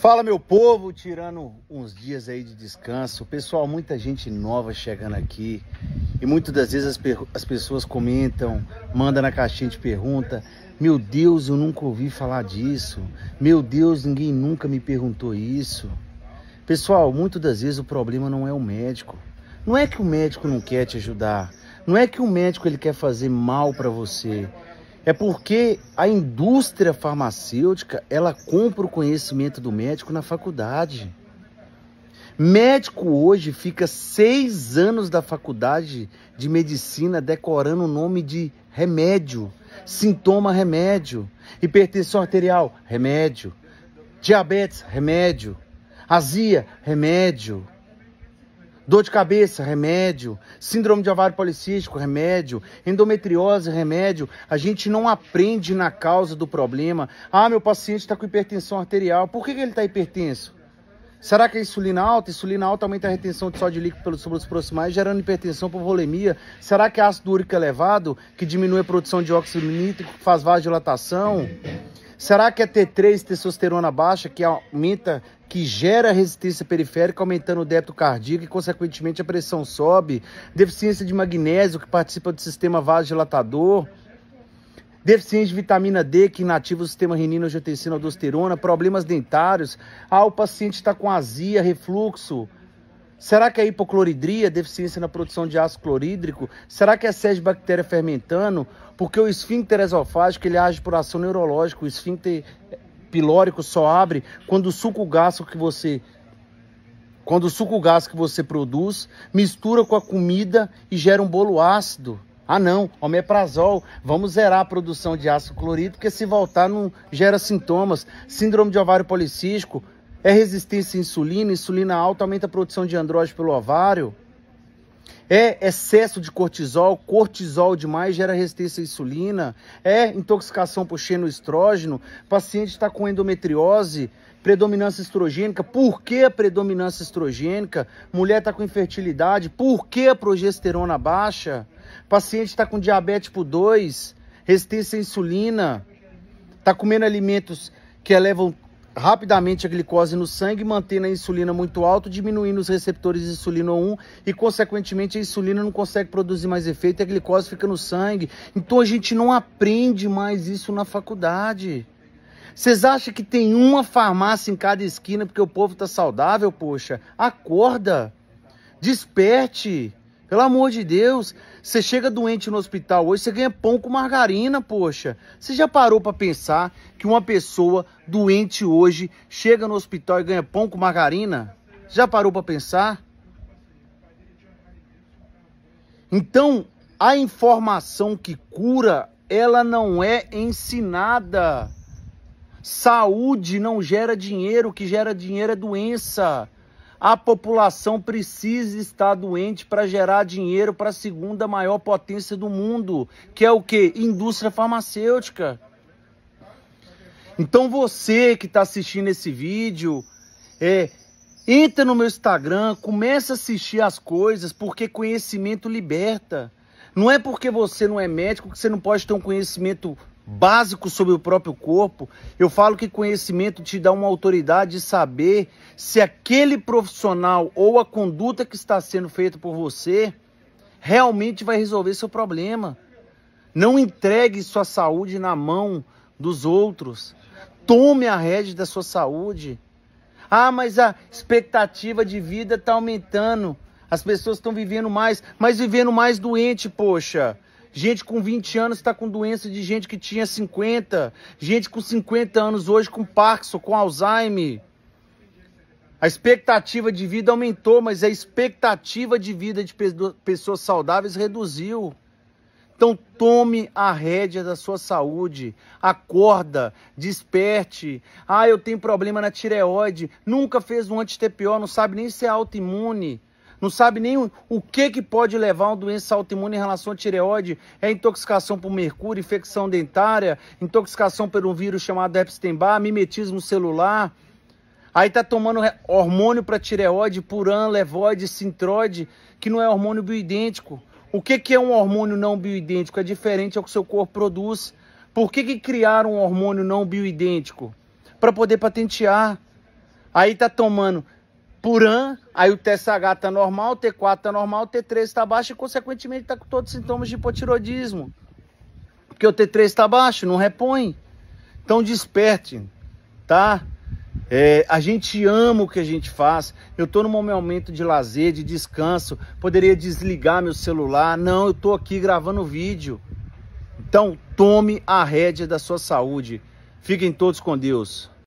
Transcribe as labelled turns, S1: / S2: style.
S1: Fala meu povo, tirando uns dias aí de descanso, pessoal, muita gente nova chegando aqui e muitas das vezes as, as, pessoas comentam, manda na caixinha de pergunta, meu Deus, eu nunca ouvi falar disso, meu Deus, ninguém nunca me perguntou isso. Pessoal, muitas das vezes o problema não é o médico, não é que o médico não quer te ajudar, não é que o médico ele quer fazer mal para você, é porque a indústria farmacêutica, ela compra o conhecimento do médico na faculdade. Médico hoje fica seis anos da faculdade de medicina decorando o nome de remédio, sintoma remédio, hipertensão arterial, remédio, diabetes, remédio, azia, remédio. Dor de cabeça, remédio. Síndrome de ovário policístico, remédio. Endometriose, remédio. A gente não aprende na causa do problema. Ah, meu paciente está com hipertensão arterial. Por que, que ele está hipertenso? Será que a é insulina alta? insulina alta aumenta a retenção de sódio líquido pelos túbulos proximais, gerando hipertensão por volemia. Será que é ácido úrico elevado, que diminui a produção de óxido nítrico, faz vasodilatação? Será que a é T3, testosterona baixa, que aumenta, que gera resistência periférica, aumentando o débito cardíaco e, consequentemente, a pressão sobe? Deficiência de magnésio, que participa do sistema vasodilatador? deficiência de vitamina D, que inativa o sistema renina, angiotensina, aldosterona, problemas dentários. Ah, o paciente está com azia, refluxo, Será que é hipocloridria, deficiência na produção de ácido clorídrico? Será que é sede bactéria fermentando? Porque o esfíncter esofágico ele age por ação neurológica, o esfíncter pilórico só abre quando o suco gástrico que você quando o suco gás que você produz mistura com a comida e gera um bolo ácido. Ah não, omeprazol, vamos zerar a produção de ácido clorídrico, porque se voltar não gera sintomas. Síndrome de ovário policístico, é resistência à insulina, insulina alta aumenta a produção de andrógeno pelo ovário. É excesso de cortisol, cortisol demais gera resistência à insulina. É intoxicação por xenoestrógeno, paciente está com endometriose, predominância estrogênica. Por que a predominância estrogênica? Mulher está com infertilidade. Por que a progesterona baixa? Paciente está com diabetes tipo 2, resistência à insulina. Está comendo alimentos que elevam rapidamente a glicose no sangue, mantendo a insulina muito alta, diminuindo os receptores de insulina 1 e, consequentemente, a insulina não consegue produzir mais efeito e a glicose fica no sangue. Então a gente não aprende mais isso na faculdade. Vocês acham que tem uma farmácia em cada esquina porque o povo está saudável? Poxa, acorda, desperte. Pelo amor de Deus, você chega doente no hospital hoje, você ganha pão com margarina, poxa. Você já parou para pensar que uma pessoa doente hoje chega no hospital e ganha pão com margarina? Já parou para pensar? Então, a informação que cura, ela não é ensinada. Saúde não gera dinheiro, o que gera dinheiro é doença a população precisa estar doente para gerar dinheiro para a segunda maior potência do mundo, que é o quê? Indústria farmacêutica. Então você que está assistindo esse vídeo, é, entra no meu Instagram, começa a assistir as coisas, porque conhecimento liberta. Não é porque você não é médico que você não pode ter um conhecimento básico sobre o próprio corpo. Eu falo que conhecimento te dá uma autoridade de saber se aquele profissional ou a conduta que está sendo feita por você realmente vai resolver seu problema. Não entregue sua saúde na mão dos outros. Tome a rede da sua saúde. Ah, mas a expectativa de vida está aumentando. As pessoas estão vivendo mais, mas vivendo mais doente, poxa. Gente com 20 anos está com doença de gente que tinha 50. Gente com 50 anos hoje com Parkinson, com Alzheimer. A expectativa de vida aumentou, mas a expectativa de vida de pessoas saudáveis reduziu. Então tome a rédea da sua saúde, acorda, desperte. Ah, eu tenho problema na tireoide, nunca fez um anti-TPO, não sabe nem se é autoimune não sabe nem o, o que, que pode levar a uma doença autoimune em relação à tireoide, é intoxicação por mercúrio, infecção dentária, intoxicação por um vírus chamado Epstein-Barr, mimetismo celular. Aí tá tomando hormônio para tireoide, puran, levoide, sintroide, que não é hormônio bioidêntico. O que, que é um hormônio não bioidêntico? É diferente ao que o seu corpo produz. Por que, que criaram um hormônio não bioidêntico? Para poder patentear. Aí tá tomando por an, aí o TSH está normal, o T4 está normal, o T3 está baixo e, consequentemente, está com todos os sintomas de hipotiroidismo. Porque o T3 está baixo, não repõe. Então desperte, tá? É, a gente ama o que a gente faz. Eu estou num momento de lazer, de descanso. Poderia desligar meu celular. Não, eu estou aqui gravando vídeo. Então, tome a rédea da sua saúde. Fiquem todos com Deus.